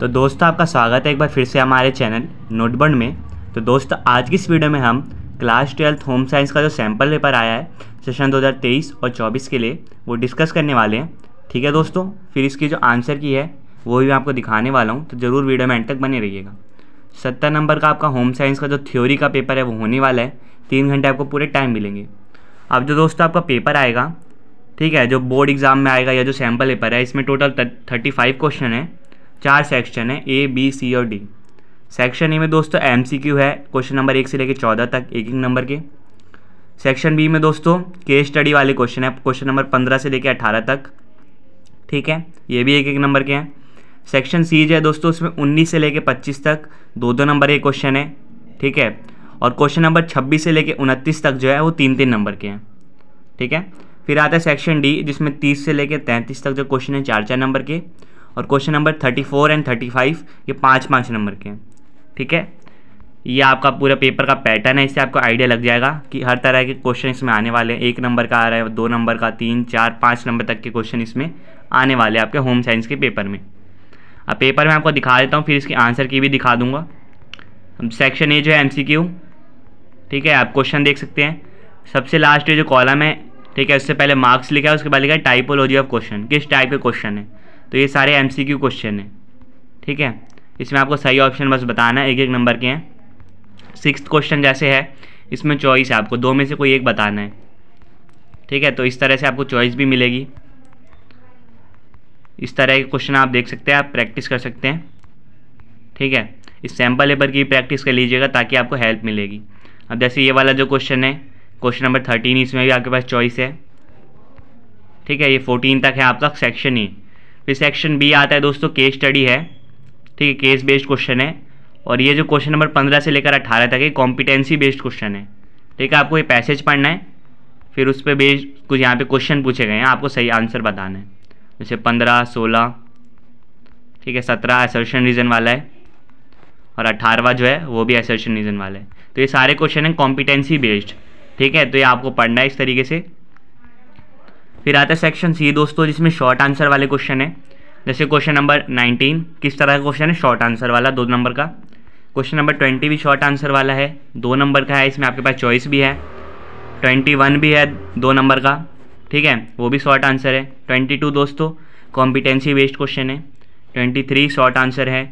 तो दोस्तों आपका स्वागत है एक बार फिर से हमारे चैनल नोटबंड में तो दोस्तों आज की इस वीडियो में हम क्लास ट्वेल्थ होम साइंस का जो सैम्पल पेपर आया है सेशन 2023 और 24 के लिए वो डिस्कस करने वाले हैं ठीक है दोस्तों फिर इसकी जो आंसर की है वो भी मैं आपको दिखाने वाला हूँ तो ज़रूर वीडियो में एंड तक बने रहिएगा सत्तर नंबर का आपका होम साइंस का जो थ्योरी का पेपर है वो होने वाला है तीन घंटे आपको पूरे टाइम मिलेंगे अब जो दोस्तों आपका पेपर आएगा ठीक है जो बोर्ड एग्ज़ाम में आएगा या जो सैम्पल पेपर है इसमें टोटल थर्टी फाइव क्वेश्चन है चार सेक्शन है ए बी सी और डी सेक्शन ए में दोस्तों एम सी क्यू है क्वेश्चन नंबर एक से लेकर चौदह तक एक एक नंबर के सेक्शन बी में दोस्तों केस स्टडी वाले क्वेश्चन है क्वेश्चन नंबर पंद्रह से लेकर अठारह तक ठीक है ये भी एक एक नंबर के हैं सेक्शन सी जो है दोस्तों उसमें उन्नीस से लेकर पच्चीस तक दो दो नंबर के क्वेश्चन है ठीक है और क्वेश्चन नंबर छब्बीस से लेकर उनतीस तक जो है वो तीन तीन नंबर के हैं ठीक है फिर आता है सेक्शन डी जिसमें तीस से लेकर तैंतीस तक जो क्वेश्चन है चार चार नंबर के और question number thirty four and thirty five ये पाँच पाँच नंबर के हैं ठीक है ये आपका पूरा पेपर का पैटर्न है इससे आपको आइडिया लग जाएगा कि हर तरह के क्वेश्चन इसमें आने वाले हैं एक नंबर का आ रहा है दो नंबर का तीन चार पाँच नंबर तक के क्वेश्चन इसमें आने वाले हैं आपके होम साइंस के पेपर में अब पेपर में आपको दिखा देता हूँ फिर इसकी आंसर की भी दिखा दूंगा सेक्शन ए जो है एम ठीक है आप क्वेश्चन देख सकते हैं सबसे लास्ट ये जो कॉलम है ठीक है उससे पहले मार्क्स लिखा है उसके बाद लिखा है टाइपोलॉजी ऑफ क्वेश्चन किस टाइप के क्वेश्चन है तो ये सारे एम सी क्यू क्वेश्चन हैं ठीक है इसमें आपको सही ऑप्शन बस बताना है एक एक नंबर के हैं सिक्स क्वेश्चन जैसे है इसमें चॉइस है आपको दो में से कोई एक बताना है ठीक है तो इस तरह से आपको चॉइस भी मिलेगी इस तरह के क्वेश्चन आप देख सकते हैं आप प्रैक्टिस कर सकते हैं ठीक है इस सैम्पल पेपर की प्रैक्टिस कर लीजिएगा ताकि आपको हेल्प मिलेगी अब जैसे ये वाला जो क्वेश्चन है क्वेश्चन नंबर थर्टीन इसमें भी आपके पास चॉइस है ठीक है ये फोर्टीन तक है आपका सेक्शन ही फिर सेक्शन बी आता है दोस्तों केस स्टडी है ठीक है केस बेस्ड क्वेश्चन है और ये जो क्वेश्चन नंबर पंद्रह से लेकर अठारह तक है कॉम्पिटेंसी बेस्ड क्वेश्चन है ठीक है आपको ये पैसेज पढ़ना है फिर उस पर बेस्ड कुछ यहाँ पे क्वेश्चन पूछे गए हैं आपको सही आंसर बताना है जैसे पंद्रह सोलह ठीक है सत्रह एसर्शन रीजन वाला है और अठारहवा जो है वो भी एसर्शन रीजन वाला है तो ये सारे क्वेश्चन हैं कॉम्पिटेंसी बेस्ड ठीक है तो ये आपको पढ़ना है इस तरीके से फिर आता है सेक्शन सी दोस्तों जिसमें शॉर्ट आंसर वाले क्वेश्चन है जैसे क्वेश्चन नंबर नाइनटीन किस तरह का क्वेश्चन है शॉर्ट आंसर वाला दो नंबर का क्वेश्चन नंबर ट्वेंटी भी शॉर्ट आंसर वाला है दो नंबर का है इसमें आपके पास चॉइस भी है ट्वेंटी वन भी है दो नंबर का ठीक है वो भी शॉर्ट आंसर है ट्वेंटी टू दोस्तों कॉम्पिटेंसी बेस्ड क्वेश्चन है ट्वेंटी थ्री शॉर्ट आंसर है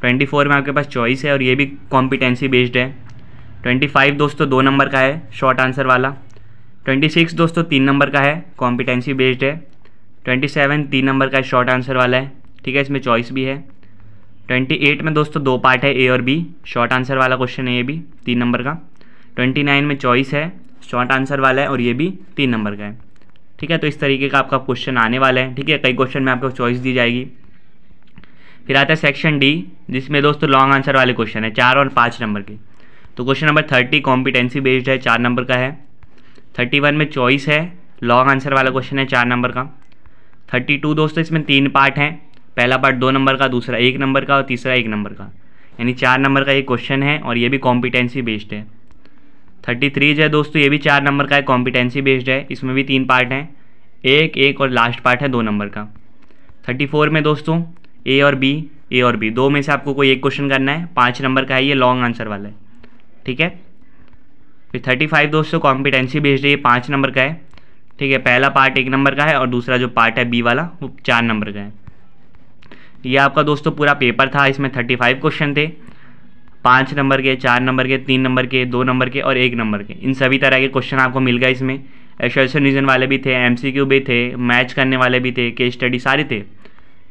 ट्वेंटी फोर में आपके पास चॉइस है और ये भी कॉम्पिटेंसी बेस्ड है ट्वेंटी फाइव दोस्तों दो नंबर का है शॉर्ट आंसर वाला ट्वेंटी सिक्स दोस्तों तीन नंबर का है कॉम्पिटेंसी बेस्ड है ट्वेंटी सेवन तीन नंबर का शॉर्ट आंसर वाला है ठीक है इसमें चॉइस भी है ट्वेंटी एट में दोस्तों दो पार्ट है ए और बी शॉर्ट आंसर वाला क्वेश्चन है ये भी तीन नंबर का ट्वेंटी नाइन में चॉइस है शॉर्ट आंसर वाला है और ये भी तीन नंबर का है ठीक है तो इस तरीके का आपका क्वेश्चन आने वाला है ठीक है कई क्वेश्चन में आपको चॉइस दी जाएगी फिर आता है सेक्शन डी जिसमें दोस्तों लॉन्ग आंसर वाले क्वेश्चन है चार और पाँच नंबर के तो question number thirty competency based है चार नंबर का है थर्टी वन में चॉइस है लॉन्ग आंसर वाला क्वेश्चन है चार नंबर का थर्टी टू दोस्तों इसमें तीन पार्ट हैं पहला पार्ट दो नंबर का दूसरा एक नंबर का और तीसरा एक नंबर का यानी चार नंबर का एक क्वेश्चन है और ये भी कॉम्पिटेंसी बेस्ड है थर्टी थ्री जो है दोस्तों ये भी चार नंबर का है कॉम्पिटेंसी बेस्ड है इसमें भी तीन पार्ट हैं एक एक और लास्ट पार्ट है दो नंबर का थर्टी फोर में दोस्तों ए और बी ए और बी दो में से आपको कोई एक क्वेश्चन करना है पाँच नंबर का है ये लॉन्ग आंसर वाला है ठीक है फिर थर्टी फाइव दोस्तों कॉम्पिटेंसी बेस्ड है ये पाँच नंबर का है ठीक है पहला पार्ट एक नंबर का है और दूसरा जो पार्ट है बी वाला वो चार नंबर का है ये आपका दोस्तों पूरा पेपर था इसमें थर्टी फाइव क्वेश्चन थे पाँच नंबर के चार नंबर के तीन नंबर के दो नंबर के और एक नंबर के इन सभी तरह के क्वेश्चन आपको मिल गए इसमें एसोसिएशन रीजन वाले भी थे एम भी थे मैच करने वाले भी थे केस स्टडी सारे थे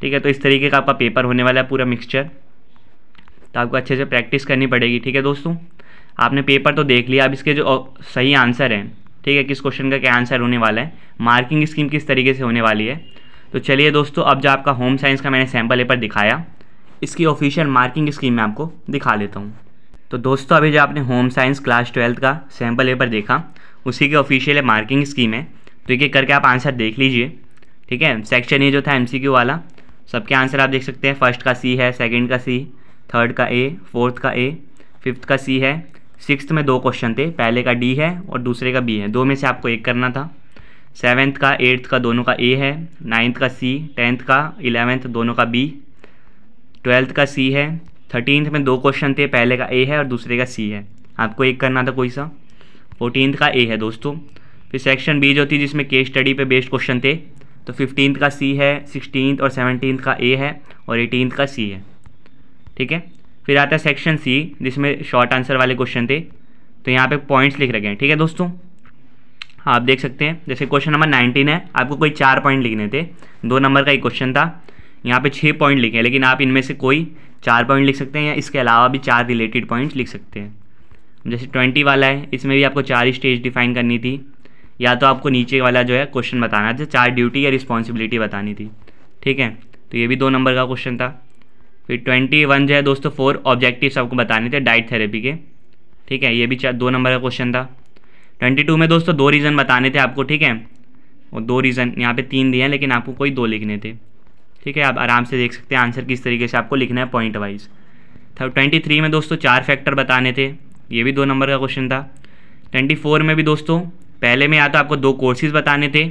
ठीक है तो इस तरीके का आपका पेपर होने वाला है पूरा मिक्सचर तो आपको अच्छे से प्रैक्टिस करनी पड़ेगी ठीक है दोस्तों आपने पेपर तो देख लिया अब इसके जो सही आंसर हैं ठीक है किस क्वेश्चन का क्या आंसर होने वाला है मार्किंग स्कीम किस तरीके से होने वाली है तो चलिए दोस्तों अब जो आपका होम साइंस का मैंने सैम्पल पेपर दिखाया इसकी ऑफिशियल मार्किंग स्कीम मैं आपको दिखा लेता हूँ तो दोस्तों अभी जो आपने होम साइंस क्लास ट्वेल्थ का सैम्पल पेपर देखा उसी के ऑफिशियल मार्किंग स्कीम है तो एक करके आप आंसर देख लीजिए ठीक है सेक्शन ये जो था एम वाला सबके आंसर आप देख सकते हैं फर्स्ट का सी है सेकेंड का सी थर्ड का ए फोर्थ का ए फिफ्थ का सी है सिक्स में दो क्वेश्चन थे पहले का डी है और दूसरे का बी है दो में से आपको एक करना था सेवन्थ का एट्थ का दोनों का ए है नाइन्थ का सी टेंथ का इलेवेंथ दोनों का बी ट्वेल्थ का सी है थर्टीनथ में दो क्वेश्चन थे पहले का ए है और दूसरे का सी है आपको एक करना था कोई सा फोर्टीनथ का ए है दोस्तों फिर सेक्शन बी जो थी जिसमें केस स्टडी पे बेस्ड क्वेश्चन थे तो फिफ्टीनथ का सी है सिक्सटीनथ और सेवनटीन का ए है और एटीनथ का सी है ठीक है फिर आता है सेक्शन सी जिसमें शॉर्ट आंसर वाले क्वेश्चन थे तो यहाँ पे पॉइंट्स लिख रखे हैं ठीक है दोस्तों हाँ, आप देख सकते हैं जैसे क्वेश्चन नंबर नाइनटीन है आपको कोई चार पॉइंट लिखने थे दो नंबर का एक क्वेश्चन था यहाँ पे छः पॉइंट लिखे हैं लेकिन आप इनमें से कोई चार पॉइंट लिख सकते हैं या इसके अलावा भी चार रिलेटेड पॉइंट्स लिख सकते हैं जैसे ट्वेंटी वाला है इसमें भी आपको चार स्टेज डिफाइन करनी थी या तो आपको नीचे वाला जो है क्वेश्चन बताना था चार ड्यूटी या रिस्पॉन्सिबिलिटी बतानी थी ठीक है तो ये भी दो नंबर का क्वेश्चन था फिर ट्वेंटी वन जो है दोस्तों फोर ऑब्जेक्टिव्स आपको बताने थे डाइट थेरेपी के ठीक है ये भी दो नंबर का क्वेश्चन था ट्वेंटी टू में दोस्तों दो रीज़न बताने थे आपको ठीक है और दो रीज़न यहाँ पे तीन दिए हैं लेकिन आपको कोई दो लिखने थे ठीक है आप आराम से देख सकते हैं आंसर किस तरीके से आपको लिखना है पॉइंट वाइज था ट्वेंटी थ्री में दोस्तों चार फैक्टर बताने थे ये भी दो नंबर का क्वेश्चन था ट्वेंटी फोर में भी दोस्तों पहले में या तो आपको दो कोर्सेज़ बताने थे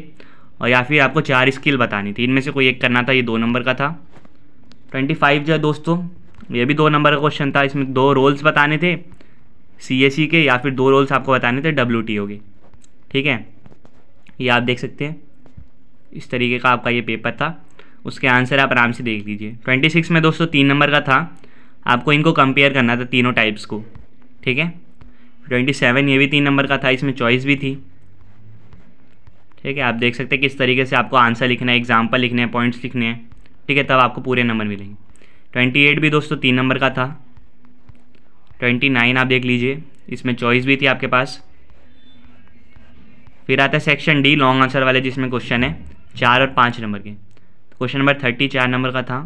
और या फिर आपको चार स्किल बतानी थी इनमें से कोई एक करना था ये दो नंबर का था ट्वेंटी फाइव जो है दोस्तों ये भी दो नंबर का क्वेश्चन था इसमें दो रोल्स बताने थे सी के या फिर दो रोल्स आपको बताने थे डब्ल्यू टी के ठीक है ये आप देख सकते हैं इस तरीके का आपका ये पेपर था उसके आंसर आप आराम से देख लीजिए ट्वेंटी सिक्स में दोस्तों तीन नंबर का था आपको इनको कंपेयर करना था तीनों टाइप्स को ठीक है ट्वेंटी सेवन ये भी तीन नंबर का था इसमें चॉइस भी थी ठीक है आप देख सकते हैं किस तरीके से आपको आंसर लिखना है एग्जाम्पल लिखने हैं पॉइंट्स लिखने हैं ठीक है तब आपको पूरे नंबर मिलेंगे ट्वेंटी एट भी दोस्तों तीन नंबर का था ट्वेंटी नाइन आप देख लीजिए इसमें चॉइस भी थी आपके पास फिर आता है सेक्शन डी लॉन्ग आंसर वाले जिसमें क्वेश्चन है चार और पाँच नंबर के क्वेश्चन नंबर थर्टी चार नंबर का था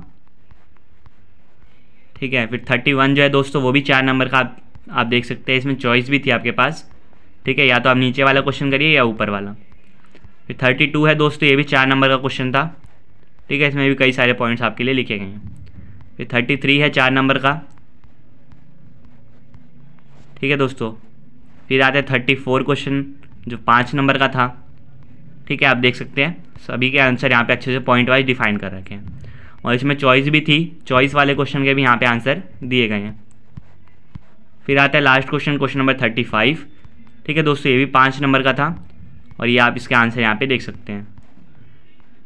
ठीक है फिर थर्टी वन जो है दोस्तों वो भी चार नंबर का आप, आप देख सकते हैं इसमें चॉइस भी थी आपके पास ठीक है या तो आप नीचे वाला क्वेश्चन करिए या ऊपर वाला फिर थर्टी टू है दोस्तों ये भी चार नंबर का क्वेश्चन था ठीक है इसमें भी कई सारे पॉइंट्स आपके लिए लिखे गए हैं फिर थर्टी थ्री है चार नंबर का ठीक है दोस्तों फिर आते हैं थर्टी फोर क्वेश्चन जो पाँच नंबर का था ठीक है आप देख सकते हैं सभी के आंसर यहाँ पे अच्छे से पॉइंट वाइज डिफाइन कर रखे हैं और इसमें चॉइस भी थी चॉइस वाले क्वेश्चन के भी यहाँ पे आंसर दिए गए हैं फिर आता है last question question number thirty five ठीक है दोस्तों ये भी पाँच नंबर का था और ये आप इसके आंसर यहाँ पे देख सकते हैं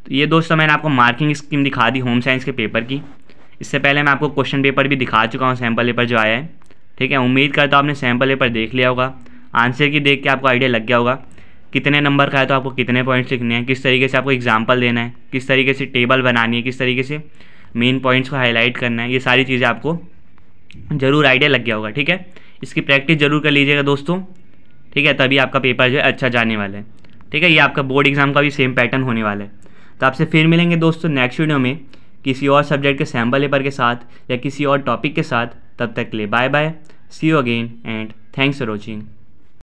तो ये दोस्तों मैंने आपको मार्किंग स्कीम दिखा दी होम साइंस के पेपर की इससे पहले मैं आपको क्वेश्चन पेपर भी दिखा चुका हूँ सैम्पल पेपर जो आया है ठीक है उम्मीद करता हूँ आपने सैम्पल पेपर देख लिया होगा आंसर की देख के आपको आइडिया लग गया होगा कितने नंबर का है तो आपको कितने पॉइंट्स लिखने हैं किस तरीके से आपको एग्जाम्पल देना है किस तरीके से टेबल बनानी है किस तरीके से मेन पॉइंट्स को हाईलाइट करना है ये सारी चीज़ें आपको ज़रूर आइडिया लग गया होगा ठीक है इसकी प्रैक्टिस ज़रूर कर लीजिएगा दोस्तों ठीक है तभी आपका पेपर जो है अच्छा जाने वाला है ठीक है ये आपका बोर्ड एग्ज़ाम का भी सेम पैटर्न होने वाला है तो आपसे फिर मिलेंगे दोस्तों नेक्स्ट वीडियो में किसी और सब्जेक्ट के सैम्पल पेपर के साथ या किसी और टॉपिक के साथ तब तक के लिए bye bye see you again and thanks for watching